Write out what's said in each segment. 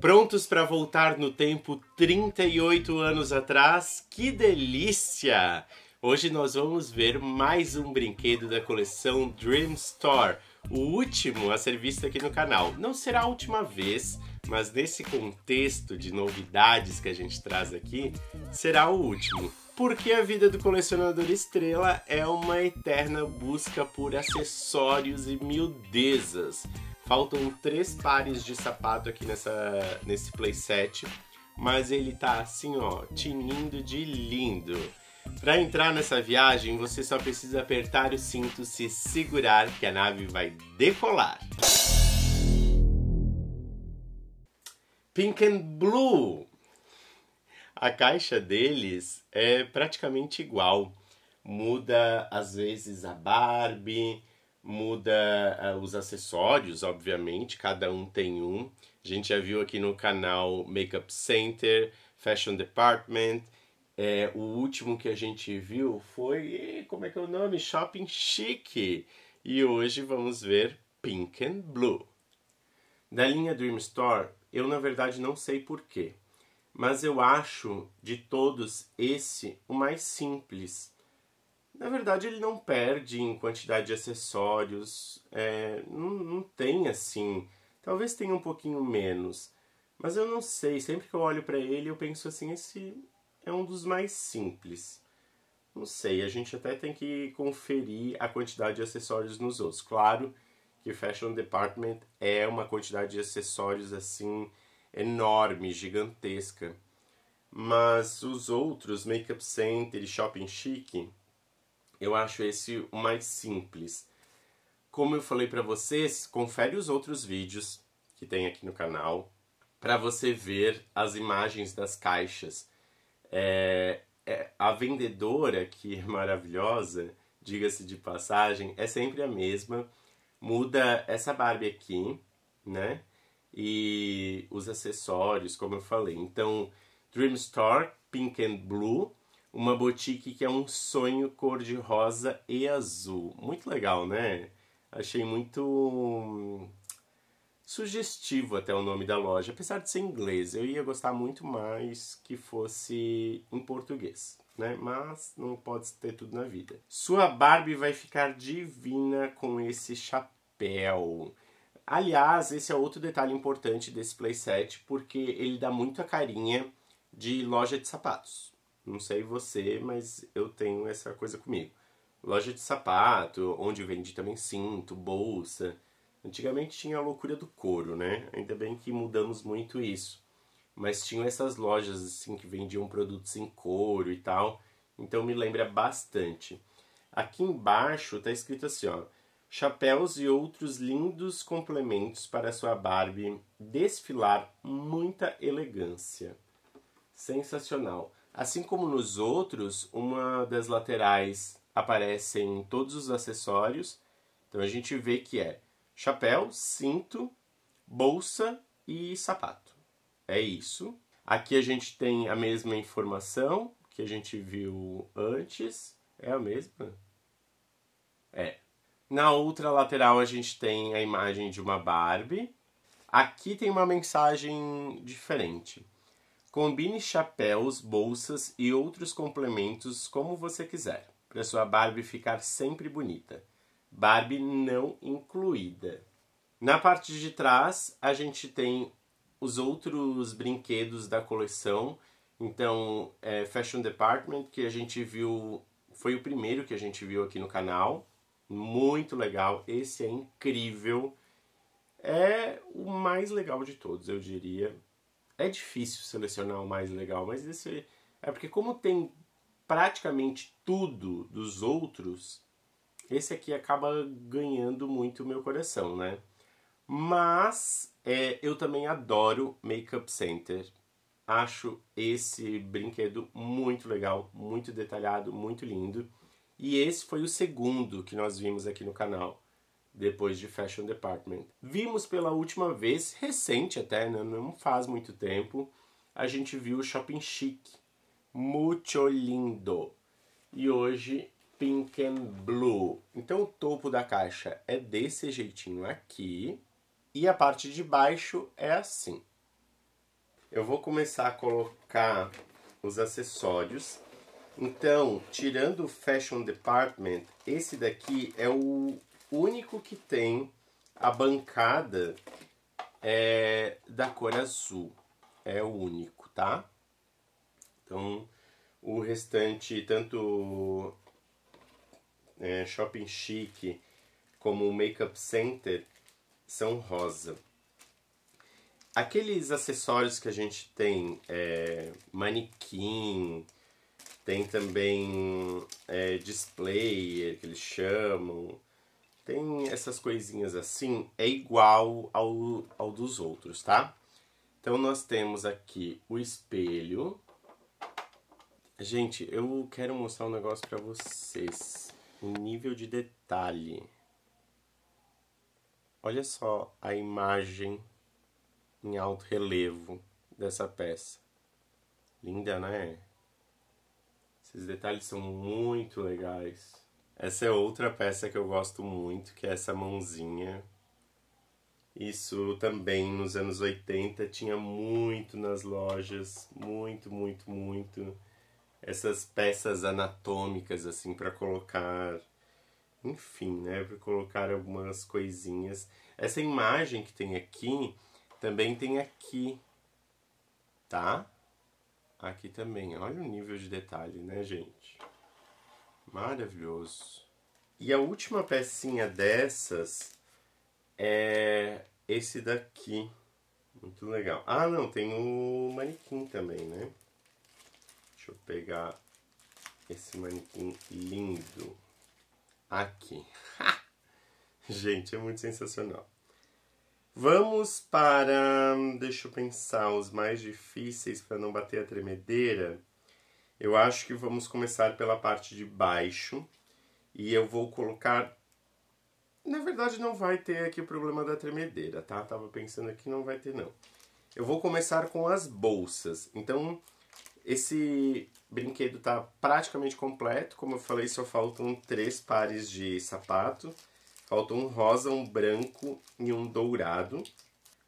prontos para voltar no tempo 38 anos atrás. Que delícia! Hoje nós vamos ver mais um brinquedo da coleção Dream Store, o último a ser visto aqui no canal. Não será a última vez, mas nesse contexto de novidades que a gente traz aqui, será o último. Porque a vida do colecionador estrela é uma eterna busca por acessórios e miudezas. Faltam três pares de sapato aqui nessa, nesse playset, mas ele tá assim, ó, tinindo de lindo. Para entrar nessa viagem, você só precisa apertar o cinto, se segurar, que a nave vai decolar. Pink and Blue. A caixa deles é praticamente igual. Muda às vezes a Barbie, muda uh, os acessórios, obviamente, cada um tem um. A gente já viu aqui no canal Makeup Center, Fashion Department. É, o último que a gente viu foi, como é que é o nome? Shopping Chique. E hoje vamos ver Pink and Blue. Da linha Dream Store, eu na verdade não sei porquê, mas eu acho de todos esse o mais simples na verdade, ele não perde em quantidade de acessórios, é, não, não tem assim. Talvez tenha um pouquinho menos, mas eu não sei. Sempre que eu olho para ele, eu penso assim: esse é um dos mais simples. Não sei, a gente até tem que conferir a quantidade de acessórios nos outros. Claro que Fashion Department é uma quantidade de acessórios assim enorme, gigantesca. Mas os outros, Makeup Center e Shopping Chic, eu acho esse o mais simples. Como eu falei para vocês, confere os outros vídeos que tem aqui no canal para você ver as imagens das caixas. É, é, a vendedora, que é maravilhosa, diga-se de passagem, é sempre a mesma. Muda essa Barbie aqui, né? E os acessórios, como eu falei. Então, Dream Store, Pink and Blue, uma boutique que é um sonho cor de rosa e azul. Muito legal, né? Achei muito hum, sugestivo até o nome da loja, apesar de ser inglês. Eu ia gostar muito mais que fosse em português. Né? Mas não pode ter tudo na vida. Sua Barbie vai ficar divina com esse chapéu. Aliás, esse é outro detalhe importante desse playset, porque ele dá muito a carinha de loja de sapatos. Não sei você, mas eu tenho essa coisa comigo. Loja de sapato, onde vende também cinto, bolsa. Antigamente tinha a loucura do couro, né? Ainda bem que mudamos muito isso. Mas tinham essas lojas assim que vendiam produtos em couro e tal. Então me lembra bastante. Aqui embaixo tá escrito assim, ó: chapéus e outros lindos complementos para sua Barbie desfilar muita elegância. Sensacional. Assim como nos outros, uma das laterais aparecem todos os acessórios. Então a gente vê que é chapéu, cinto, bolsa e sapato. É isso. Aqui a gente tem a mesma informação que a gente viu antes. É a mesma? É. Na outra lateral a gente tem a imagem de uma Barbie. Aqui tem uma mensagem diferente. Combine chapéus, bolsas e outros complementos como você quiser, para sua Barbie ficar sempre bonita. Barbie não incluída. Na parte de trás, a gente tem os outros brinquedos da coleção. Então, é Fashion Department, que a gente viu, foi o primeiro que a gente viu aqui no canal. Muito legal, esse é incrível. É o mais legal de todos, eu diria. É difícil selecionar o mais legal, mas esse é porque como tem praticamente tudo dos outros, esse aqui acaba ganhando muito o meu coração, né? Mas é, eu também adoro Makeup Center. Acho esse brinquedo muito legal, muito detalhado, muito lindo. E esse foi o segundo que nós vimos aqui no canal depois de Fashion Department. Vimos pela última vez, recente até, né? não faz muito tempo, a gente viu o Shopping Chic, muito lindo. E hoje, Pink and Blue. Então o topo da caixa é desse jeitinho aqui, e a parte de baixo é assim. Eu vou começar a colocar os acessórios. Então, tirando o Fashion Department, esse daqui é o único que tem a bancada é da cor azul. É o único, tá? Então, o restante, tanto é, Shopping Chic como o Makeup Center, são rosa. Aqueles acessórios que a gente tem, é, manequim, tem também é, display, é, que eles chamam, tem essas coisinhas assim, é igual ao, ao dos outros, tá? Então, nós temos aqui o espelho. Gente, eu quero mostrar um negócio pra vocês. O nível de detalhe. Olha só a imagem em alto relevo dessa peça. Linda, né? Esses detalhes são muito legais. Essa é outra peça que eu gosto muito, que é essa mãozinha. Isso também nos anos 80 tinha muito nas lojas, muito, muito, muito. Essas peças anatômicas assim para colocar, enfim, né, para colocar algumas coisinhas. Essa imagem que tem aqui também tem aqui, tá? Aqui também. Olha o nível de detalhe, né, gente? Maravilhoso. E a última pecinha dessas é esse daqui. Muito legal. Ah, não, tem o manequim também, né? Deixa eu pegar esse manequim lindo aqui. Gente, é muito sensacional. Vamos para, hum, deixa eu pensar, os mais difíceis para não bater a tremedeira. Eu acho que vamos começar pela parte de baixo e eu vou colocar. Na verdade, não vai ter aqui o problema da tremedeira, tá? Tava pensando aqui, não vai ter não. Eu vou começar com as bolsas. Então, esse brinquedo tá praticamente completo. Como eu falei, só faltam três pares de sapato. Faltam um rosa, um branco e um dourado.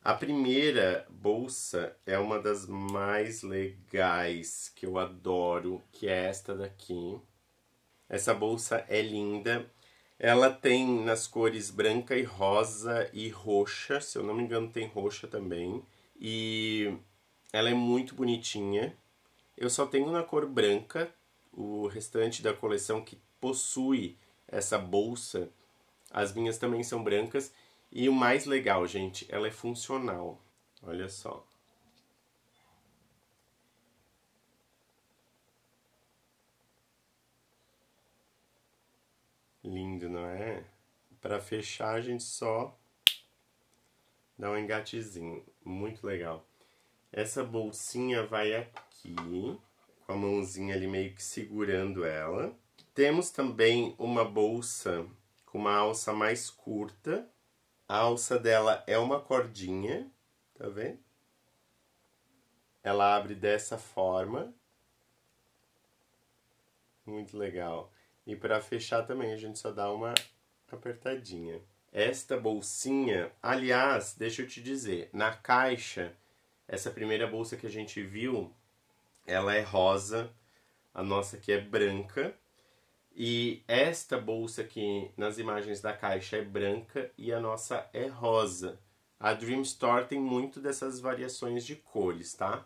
A primeira bolsa é uma das mais legais que eu adoro, que é esta daqui. Essa bolsa é linda. Ela tem nas cores branca e rosa e roxa, se eu não me engano tem roxa também. E ela é muito bonitinha. Eu só tenho na cor branca, o restante da coleção que possui essa bolsa. As minhas também são brancas e o mais legal, gente, ela é funcional. Olha só. Lindo, não é? Para fechar, a gente só dá um engatezinho. Muito legal. Essa bolsinha vai aqui, com a mãozinha ali meio que segurando ela. Temos também uma bolsa com uma alça mais curta, a alça dela é uma cordinha, tá vendo? Ela abre dessa forma. Muito legal. E para fechar também, a gente só dá uma apertadinha. Esta bolsinha, aliás, deixa eu te dizer, na caixa, essa primeira bolsa que a gente viu, ela é rosa, a nossa aqui é branca, e esta bolsa aqui nas imagens da caixa é branca e a nossa é rosa. A Dream Store tem muito dessas variações de cores, tá?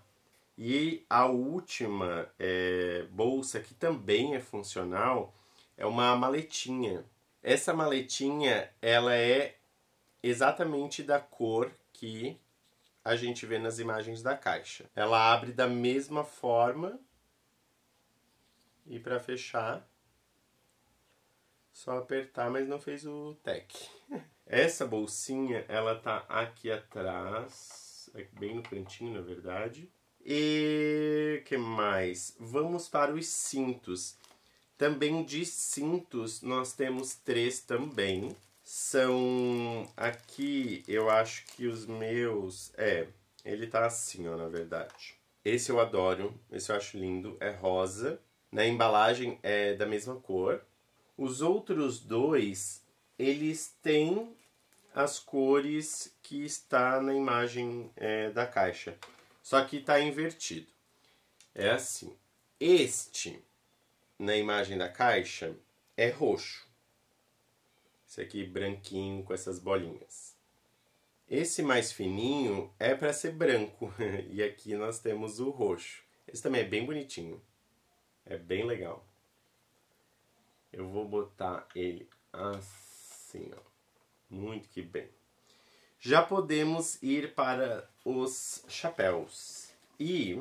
E a última é, bolsa, que também é funcional, é uma maletinha. Essa maletinha, ela é exatamente da cor que a gente vê nas imagens da caixa. Ela abre da mesma forma. E para fechar, só apertar, mas não fez o tec. Essa bolsinha, ela tá aqui atrás, é bem no cantinho, na verdade. E que mais? Vamos para os cintos. Também de cintos, nós temos três também. São aqui, eu acho que os meus... É, ele tá assim, ó, na verdade. Esse eu adoro, esse eu acho lindo, é rosa. Na embalagem é da mesma cor, os outros dois, eles têm as cores que está na imagem é, da caixa. Só que está invertido. É assim. Este, na imagem da caixa, é roxo. Esse aqui branquinho com essas bolinhas. Esse mais fininho é para ser branco. e aqui nós temos o roxo. Esse também é bem bonitinho. É bem legal. Eu vou botar ele assim, ó. Muito que bem. Já podemos ir para os chapéus. E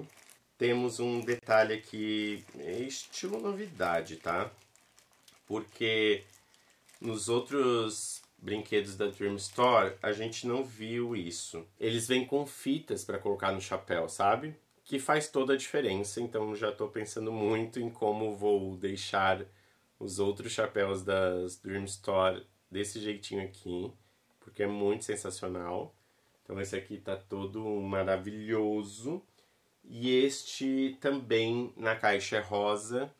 temos um detalhe aqui, estilo novidade, tá? Porque nos outros brinquedos da Dream Store, a gente não viu isso. Eles vêm com fitas para colocar no chapéu, sabe? Que faz toda a diferença, então já estou pensando muito em como vou deixar os outros chapéus das Dream Store desse jeitinho aqui, porque é muito sensacional. Então esse aqui tá todo maravilhoso. E este também na caixa é rosa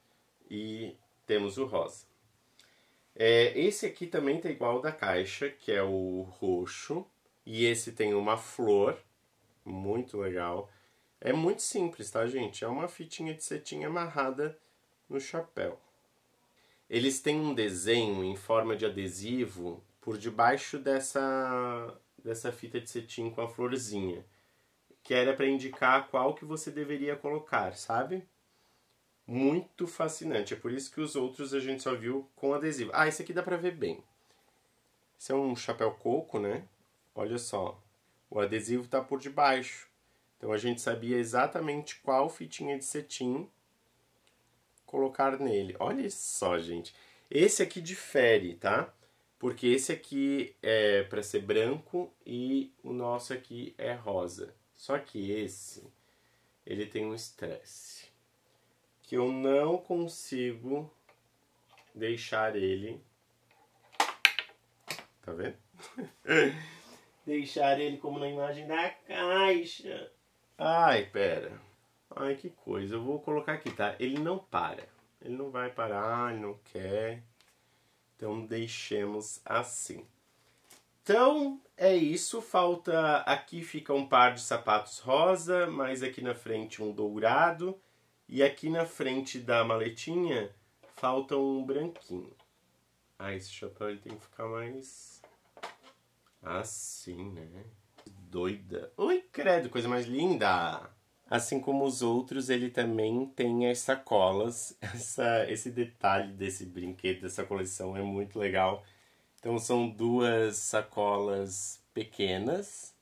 e temos o rosa. É, esse aqui também tá igual da caixa, que é o roxo. E esse tem uma flor, muito legal. É muito simples, tá, gente? É uma fitinha de cetim amarrada no chapéu. Eles têm um desenho em forma de adesivo por debaixo dessa, dessa fita de cetim com a florzinha, que era para indicar qual que você deveria colocar, sabe? Muito fascinante. É por isso que os outros a gente só viu com adesivo. Ah, esse aqui dá para ver bem. Esse é um chapéu coco, né? Olha só. O adesivo está por debaixo. Então a gente sabia exatamente qual fitinha de cetim colocar nele. Olha só, gente. Esse aqui difere, tá? Porque esse aqui é para ser branco e o nosso aqui é rosa. Só que esse, ele tem um estresse. Que eu não consigo deixar ele... Tá vendo? deixar ele como na imagem da caixa. Ai, pera. Ai, que coisa. Eu vou colocar aqui, tá? Ele não para. Ele não vai parar, ele não quer. Então, deixemos assim. Então, é isso. Falta... Aqui fica um par de sapatos rosa, mais aqui na frente um dourado. E aqui na frente da maletinha, falta um branquinho. Ah, esse chapéu ele tem que ficar mais... Assim, né? Doida. Oi, credo, coisa mais linda! Assim como os outros, ele também tem as sacolas. Essa, esse detalhe desse brinquedo, dessa coleção é muito legal. Então são duas sacolas pequenas.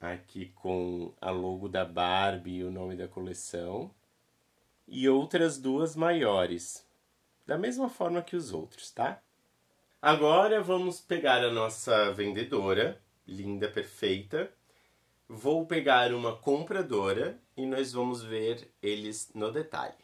Aqui com a logo da Barbie e o nome da coleção. E outras duas maiores. Da mesma forma que os outros, tá? Agora vamos pegar a nossa vendedora, linda, perfeita, Vou pegar uma compradora e nós vamos ver eles no detalhe.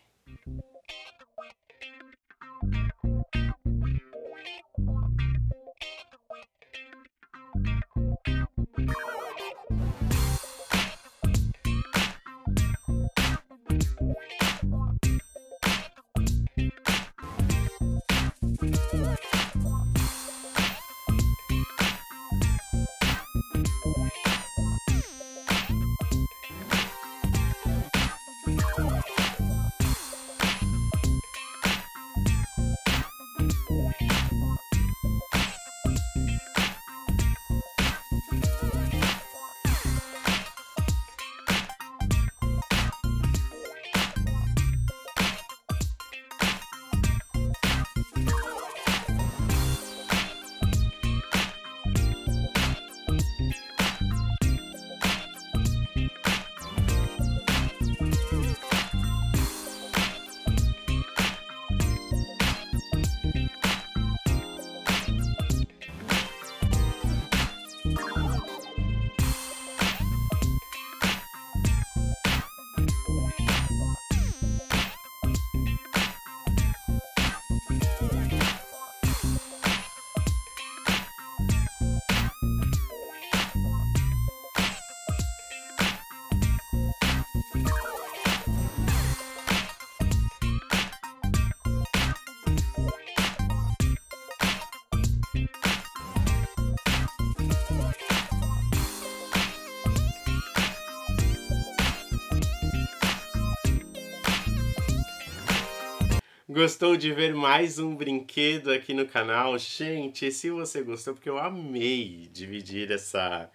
Gostou de ver mais um brinquedo aqui no canal? Gente, se você gostou, porque eu amei dividir essa,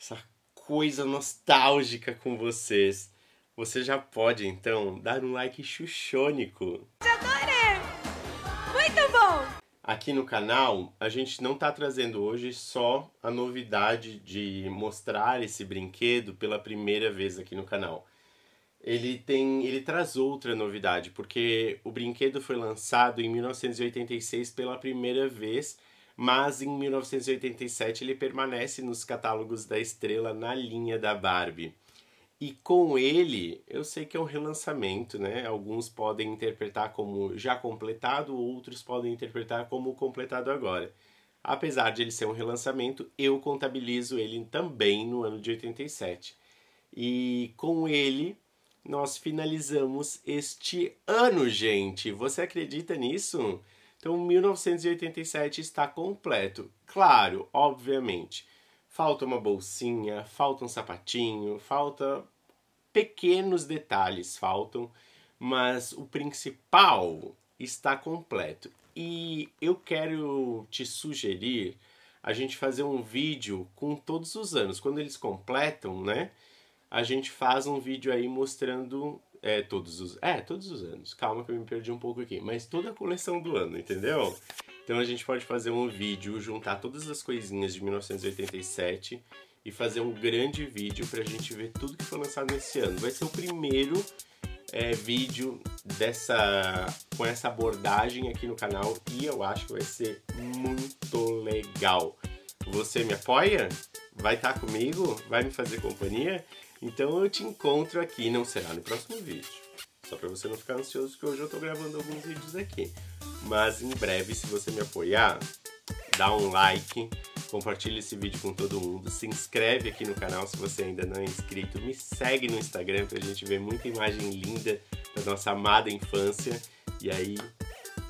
essa coisa nostálgica com vocês. Você já pode, então, dar um like chuchônico. adorei! Muito bom! Aqui no canal, a gente não está trazendo hoje só a novidade de mostrar esse brinquedo pela primeira vez aqui no canal ele tem ele traz outra novidade porque o brinquedo foi lançado em 1986 pela primeira vez mas em 1987 ele permanece nos catálogos da estrela na linha da Barbie e com ele eu sei que é um relançamento né alguns podem interpretar como já completado outros podem interpretar como completado agora apesar de ele ser um relançamento eu contabilizo ele também no ano de 87 e com ele nós finalizamos este ano, gente. Você acredita nisso? Então, 1987 está completo. Claro, obviamente. Falta uma bolsinha, falta um sapatinho, falta pequenos detalhes, faltam, mas o principal está completo. E eu quero te sugerir a gente fazer um vídeo com todos os anos, quando eles completam, né? a gente faz um vídeo aí mostrando é, todos os. É, todos os anos. Calma que eu me perdi um pouco aqui. Mas toda a coleção do ano, entendeu? Então a gente pode fazer um vídeo, juntar todas as coisinhas de 1987 e fazer um grande vídeo pra gente ver tudo que foi lançado nesse ano. Vai ser o primeiro é, vídeo dessa com essa abordagem aqui no canal e eu acho que vai ser muito legal. Você me apoia? vai estar tá comigo? Vai me fazer companhia? Então eu te encontro aqui, não será no próximo vídeo. Só para você não ficar ansioso que hoje eu estou gravando alguns vídeos aqui. Mas em breve, se você me apoiar, dá um like, compartilha esse vídeo com todo mundo, se inscreve aqui no canal se você ainda não é inscrito, me segue no Instagram para a gente ver muita imagem linda da nossa amada infância e aí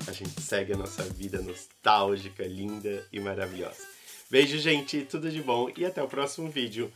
a gente segue a nossa vida nostálgica, linda e maravilhosa. Beijo, gente, tudo de bom e até o próximo vídeo.